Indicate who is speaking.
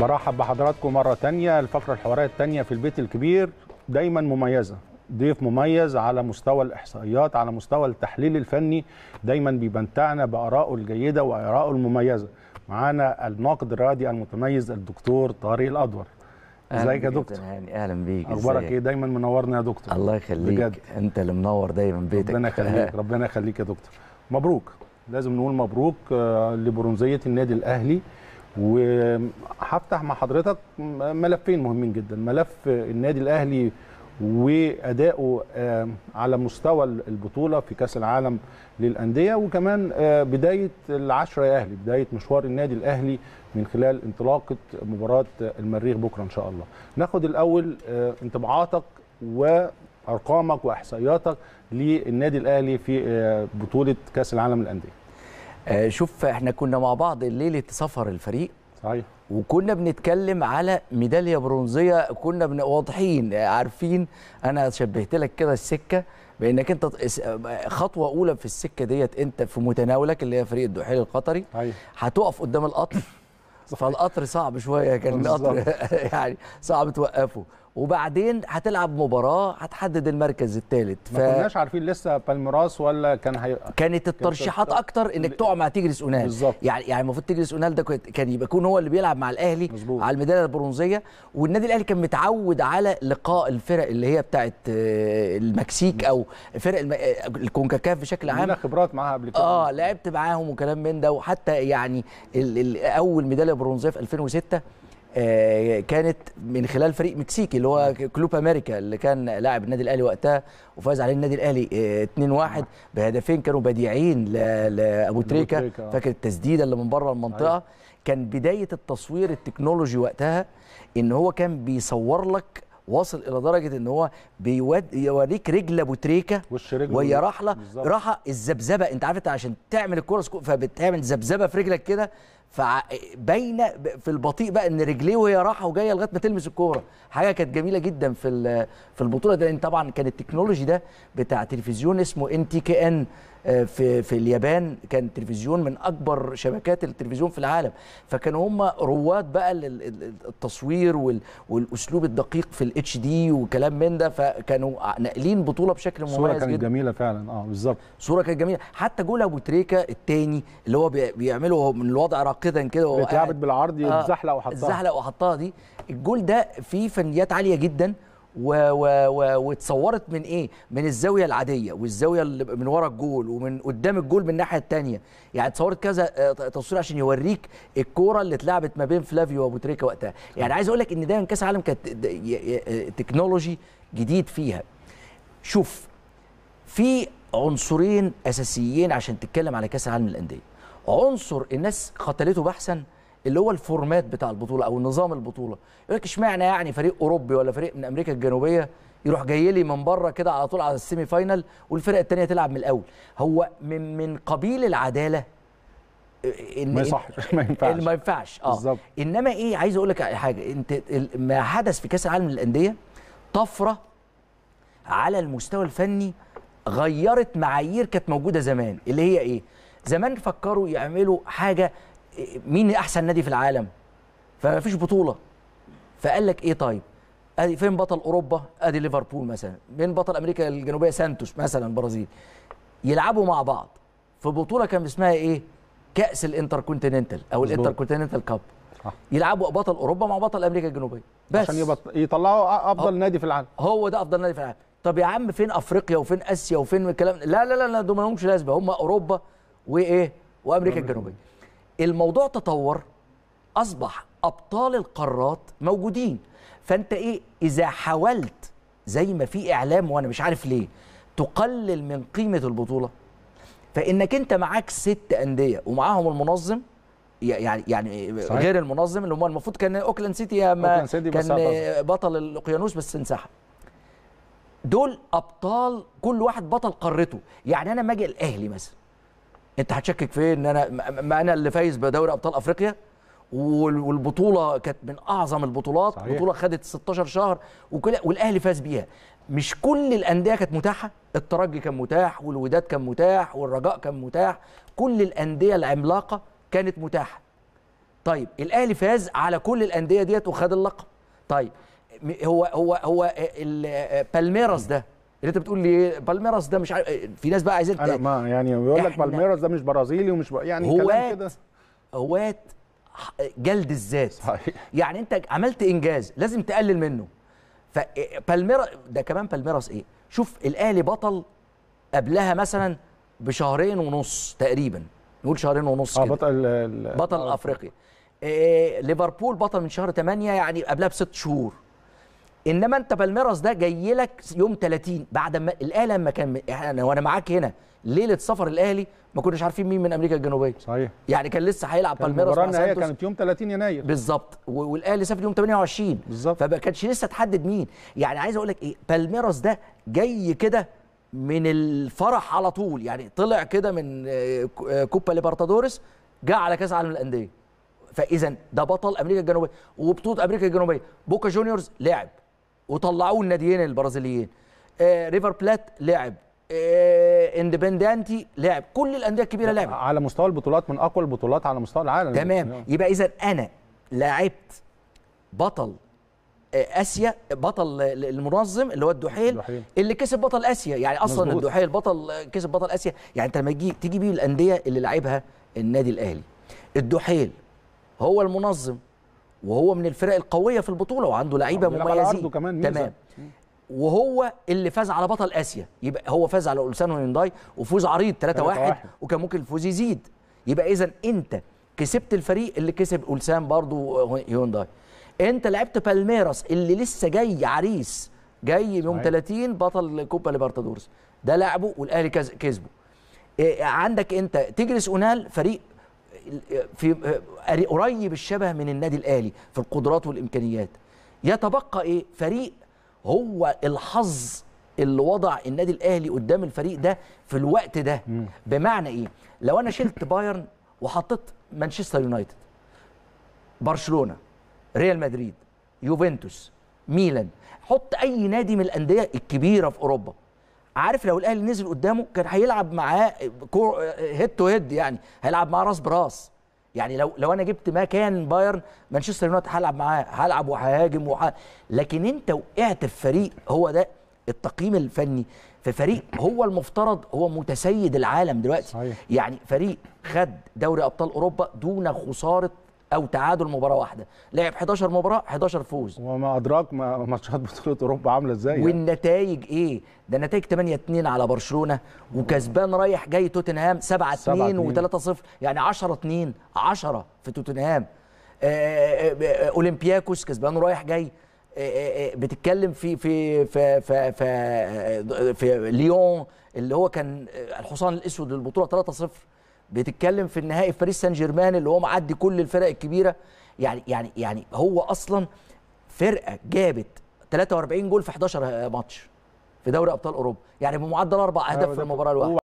Speaker 1: برحب بحضراتكم مرة تانية الفقرة الحوارية التانية في البيت الكبير دايما مميزة ضيف مميز على مستوى الإحصائيات على مستوى التحليل الفني دايما بيمتعنا بآرائه الجيدة وآرائه المميزة معانا الناقد الرياضي المتميز الدكتور طارق الأدور ازيك يا دكتور هاني اهلا بيك اخبارك ايه دايما منورنا يا دكتور الله يخليك بجد. انت اللي منور دايما بيتك ربنا يخليك ربنا يخليك يا دكتور مبروك لازم نقول مبروك آه، لبرونزيه النادي الاهلي وهفتح مع حضرتك ملفين مهمين جدا ملف النادي الاهلي وادائه آه، على مستوى البطوله في كاس العالم للانديه وكمان آه، بدايه العشره يا اهلي بدايه مشوار النادي الاهلي من خلال انطلاقه مباراه المريخ بكره ان شاء الله ناخد الاول آه، انطباعاتك وارقامك واحصائياتك للنادي الاهلي في بطوله كاس العالم للانديه آه، شوف احنا كنا مع بعض الليله سفر الفريق صحيح وكنا بنتكلم على ميداليه برونزيه كنا واضحين عارفين انا شبهت لك كده السكه بانك انت خطوه اولى في السكه ديت انت في متناولك اللي هي فريق الدحيل القطري هتقف قدام القطر فالقطر صعب شويه كان القطر يعني صعب توقفه وبعدين هتلعب مباراه هتحدد المركز الثالث ف... ما كناش عارفين لسه بالميراس ولا كان هي... كانت الترشيحات كانت... اكتر انك تقع مع تيجرس اونال بالظبط يعني يعني المفروض تيجرس اونال ده كان يبقى يكون هو اللي بيلعب مع الاهلي مزبوط. على الميداليه البرونزيه والنادي الاهلي كان متعود على لقاء الفرق اللي هي بتاعه آه، المكسيك او فرق الم... آه، الكونكاكاف بشكل عام لنا خبرات معاها قبل كده اه لعبت معاهم وكلام من ده وحتى يعني ال... ال... اول ميداليه برونزيه في 2006 آه، كانت من خلال فريق مكسيكي اللي هو نعم. كلوب امريكا اللي كان لاعب النادي الاهلي وقتها وفاز عليه النادي الاهلي 2-1 آه، نعم. بهدفين كانوا بديعين لابو تريكا آه. فاكر التسديده اللي من بره المنطقه كان بدايه التصوير التكنولوجي وقتها ان هو كان بيصور لك واصل الى درجه ان هو بيوريك رجل ابو تريكه وش رجله وهي راحله راحه الذبذبه انت عارف انت عشان تعمل الكره فبتعمل ذبذبه في رجلك كده فباينه في البطيء بقى ان رجليه وهي راحه وجايه لغايه ما تلمس الكوره حاجه كانت جميله جدا في في البطوله ده لان طبعا كان التكنولوجي ده بتاع تلفزيون اسمه ان تي كي ان في في اليابان كان تلفزيون من اكبر شبكات التلفزيون في العالم فكانوا هم رواد بقى التصوير والاسلوب الدقيق في الاتش دي وكلام من ده كانوا ناقلين بطوله بشكل مميز صورة كانت جدا. جميله فعلا اه بالظبط صورة كانت جميله حتى جول ابو تريكه الثاني اللي هو بيعمله من الوضع راقدا كده وهو اتلعبت بالعرض آه الزحلق وحطها الزحلق وحطها دي الجول ده فيه فنيات عاليه جدا و و و واتصورت من ايه؟ من الزاويه العاديه والزاويه اللي من ورا الجول ومن قدام الجول من الناحيه الثانيه، يعني اتصورت كذا آه، تصوير عشان يوريك الكوره اللي اتلعبت ما بين فلافيو وابو تريكه وقتها، يعني عايز اقول لك ان دايما كاس العالم كانت تكنولوجي جديد فيها شوف في عنصرين اساسيين عشان تتكلم على كاس العالم للانديه عنصر الناس قتلته بحثا اللي هو الفورمات بتاع البطوله او نظام البطوله يقول لك اشمعنى يعني فريق اوروبي ولا فريق من امريكا الجنوبيه يروح جاي لي من بره كده على طول على السيمي فاينل والفرقه الثانيه تلعب من الاول هو من من قبيل العداله آه، إن ما يصحش ما ينفعش ما ينفعش اه بالزبط. انما ايه عايز اقول لك حاجه انت ما حدث في كاس العالم للانديه طفره على المستوى الفني غيرت معايير كانت موجوده زمان اللي هي ايه زمان فكروا يعملوا حاجه مين احسن نادي في العالم فما فيش بطوله فقال لك ايه طيب ادي فين بطل اوروبا ادي ليفربول مثلا فين بطل امريكا الجنوبيه سانتوس مثلا برازيل يلعبوا مع بعض في بطوله كان اسمها ايه كاس الانتركونتيننتال او الانتركونتيننتال كاب يلعبوا بطل اوروبا مع بطل امريكا الجنوبيه بس عشان يبط... يطلعوا افضل نادي في العالم هو ده افضل نادي في العالم طب يا عم فين افريقيا وفين اسيا وفين الكلام لا لا لا, لا دول ما لهمش لازمه هم اوروبا وايه وامريكا الجنوبيه الموضوع تطور اصبح ابطال القارات موجودين فانت ايه اذا حاولت زي ما في اعلام وانا مش عارف ليه تقلل من قيمه البطوله فانك انت معاك ست انديه ومعاهم المنظم يعني يعني صحيح. غير المنظم اللي هم المفروض كان اوكلاند سيتي ما سيتي كان بطل الاقيانوس بس انسحب دول ابطال كل واحد بطل قارته يعني انا لما اجي الاهلي مثلا انت هتشكك في ان انا ما انا اللي فايز بدوري ابطال افريقيا والبطوله كانت من اعظم البطولات صحيح. بطوله خدت 16 شهر وكل والاهلي فاز بيها مش كل الانديه كانت متاحه الترجي كان متاح والوداد كان متاح والرجاء كان متاح كل الانديه العملاقه كانت متاحه طيب الاهلي فاز على كل الانديه ديت وخد اللقب طيب هو هو هو بالميراس ده اللي انت بتقول لي بالميراس ده مش عارف في ناس بقى عايزين انا ما يعني بيقول لك بالميراس ده مش برازيلي ومش ب... يعني هو كده هوات جلد الذات يعني انت عملت انجاز لازم تقلل منه فبالميرا ده كمان بالميراس ايه شوف الاهلي بطل قبلها مثلا بشهرين ونص تقريبا نقول شهرين ونص آه كده بطل ال بطل آه افريقيا إيه آه، ليفربول بطل من شهر 8 يعني قبلها بست شهور انما انت بالميراس ده جاي لك يوم 30 بعد ما الاهلي لما كان انا وانا معاك هنا ليله سفر الاهلي ما كناش عارفين مين من امريكا الجنوبيه صحيح يعني كان لسه هيلعب بالميراس مع هي كانت يوم 30 يناير بالظبط والاهلي سافر يوم 28 بالظبط فما كانش لسه تحدد مين يعني عايز اقول لك ايه بالميراس ده جاي كده من الفرح على طول يعني طلع كده من آه، آه، كوبا ليبرتادوريس جه على كاس عالم الانديه فاذا ده بطل امريكا الجنوبيه وبطوله امريكا الجنوبيه بوكا جونيورز لعب وطلعوه الناديين البرازيليين آه ريفر بلات لعب آه اندبندانتي لعب كل الانديه الكبيره لعب على مستوى البطولات من اقوى البطولات على مستوى العالم تمام يعني. يبقى اذا انا لعبت بطل اسيا بطل المنظم اللي هو الدحيل اللي كسب بطل اسيا يعني اصلا مزبوط. الدحيل بطل كسب بطل اسيا يعني انت لما تجي تيجي بيه الانديه اللي لعبها النادي الاهلي الدحيل هو المنظم وهو من الفرق القويه في البطوله وعنده لعيبه مميزين كمان تمام وهو اللي فاز على بطل اسيا يبقى هو فاز على اولسان هيونداي وفوز عريض 3-1 وكان ممكن الفوز يزيد يبقى اذا انت كسبت الفريق اللي كسب اولسان برضه هيونداي انت لعبت بالميراس اللي لسه جاي عريس جاي يوم 30 بطل كوبا ليبرتادورس ده لعبه والاهلي كسبه إيه، عندك انت تجلس اونال فريق في قريب الشبه من النادي الاهلي في القدرات والامكانيات يتبقى ايه فريق هو الحظ اللي وضع النادي الاهلي قدام الفريق ده في الوقت ده بمعنى ايه لو انا شلت بايرن وحطيت مانشستر يونايتد برشلونه ريال مدريد يوفنتوس ميلان حط اي نادي من الانديه الكبيره في اوروبا عارف لو الاهلي نزل قدامه كان هيلعب معاه هيد تو هيد يعني هيلعب معاه راس براس يعني لو لو انا جبت مكان بايرن مانشستر يونايتد هلعب معاه هلعب وهاجم وح... لكن انت وقعت في فريق هو ده التقييم الفني في فريق هو المفترض هو متسيد العالم دلوقتي صحيح. يعني فريق خد دوري ابطال اوروبا دون خساره او تعادل مباراه واحده لعب 11 مباراه 11 فوز وما ادراك ما ماتشات بطوله اوروبا عامله ازاي يعني؟ والنتائج ايه ده نتائج 8 2 على برشلونه وكسبان رايح جاي توتنهام 7 2 و3 0 يعني 10 2 10 في توتنهام آه، آه، آه، اولمبياكوس كسبان رايح جاي بتتكلم في في في في في, في ليون اللي هو كان الحصان الاسود للبطوله 3 0 بتتكلم في النهائي في باريس سان جيرمان اللي هو معدي كل الفرق الكبيره يعني يعني يعني هو اصلا فرقه جابت 43 جول في 11 ماتش في دوري ابطال اوروبا يعني بمعدل اربع اهداف أيوة، في المباراه الواحده